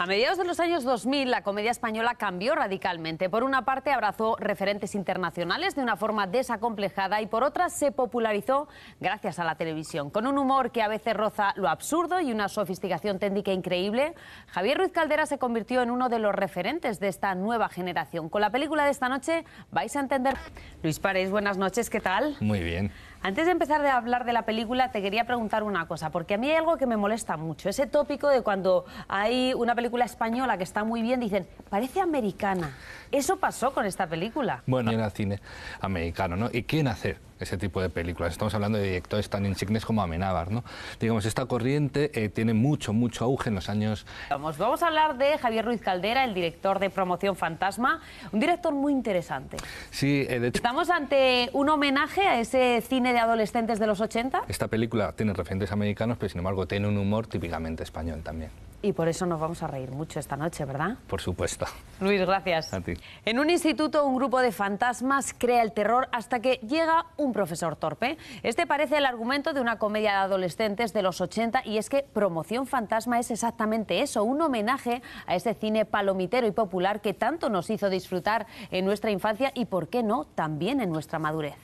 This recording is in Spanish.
A mediados de los años 2000, la comedia española cambió radicalmente. Por una parte, abrazó referentes internacionales de una forma desacomplejada y por otra, se popularizó gracias a la televisión. Con un humor que a veces roza lo absurdo y una sofisticación técnica increíble, Javier Ruiz Caldera se convirtió en uno de los referentes de esta nueva generación. Con la película de esta noche vais a entender. Luis Párez, buenas noches, ¿qué tal? Muy bien. Antes de empezar a hablar de la película, te quería preguntar una cosa, porque a mí hay algo que me molesta mucho, ese tópico de cuando hay una película española que está muy bien, dicen, parece americana. Eso pasó con esta película. Bueno, era cine americano, ¿no? ¿Y quién hace ese tipo de películas. Estamos hablando de directores tan insignes como Amenábar, ¿no? Digamos, esta corriente eh, tiene mucho, mucho auge en los años... Vamos, vamos a hablar de Javier Ruiz Caldera, el director de Promoción Fantasma, un director muy interesante. Sí, eh, de hecho... ¿Estamos ante un homenaje a ese cine de adolescentes de los 80? Esta película tiene referentes americanos, pero sin embargo tiene un humor típicamente español también. Y por eso nos vamos a reír mucho esta noche, ¿verdad? Por supuesto. Luis, gracias. A ti. En un instituto, un grupo de fantasmas crea el terror hasta que llega un profesor torpe. Este parece el argumento de una comedia de adolescentes de los 80 y es que Promoción Fantasma es exactamente eso, un homenaje a ese cine palomitero y popular que tanto nos hizo disfrutar en nuestra infancia y, por qué no, también en nuestra madurez.